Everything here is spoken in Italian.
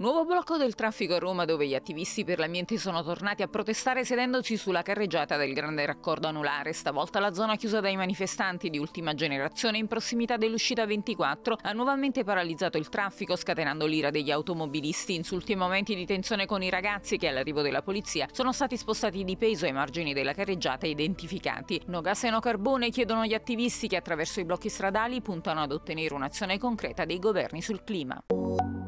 Nuovo blocco del traffico a Roma dove gli attivisti per l'ambiente sono tornati a protestare sedendosi sulla carreggiata del grande raccordo anulare, stavolta la zona chiusa dai manifestanti di ultima generazione in prossimità dell'uscita 24 ha nuovamente paralizzato il traffico scatenando l'ira degli automobilisti, insulti e momenti di tensione con i ragazzi che all'arrivo della polizia sono stati spostati di peso ai margini della carreggiata e identificati. No gas e no carbone chiedono gli attivisti che attraverso i blocchi stradali puntano ad ottenere un'azione concreta dei governi sul clima.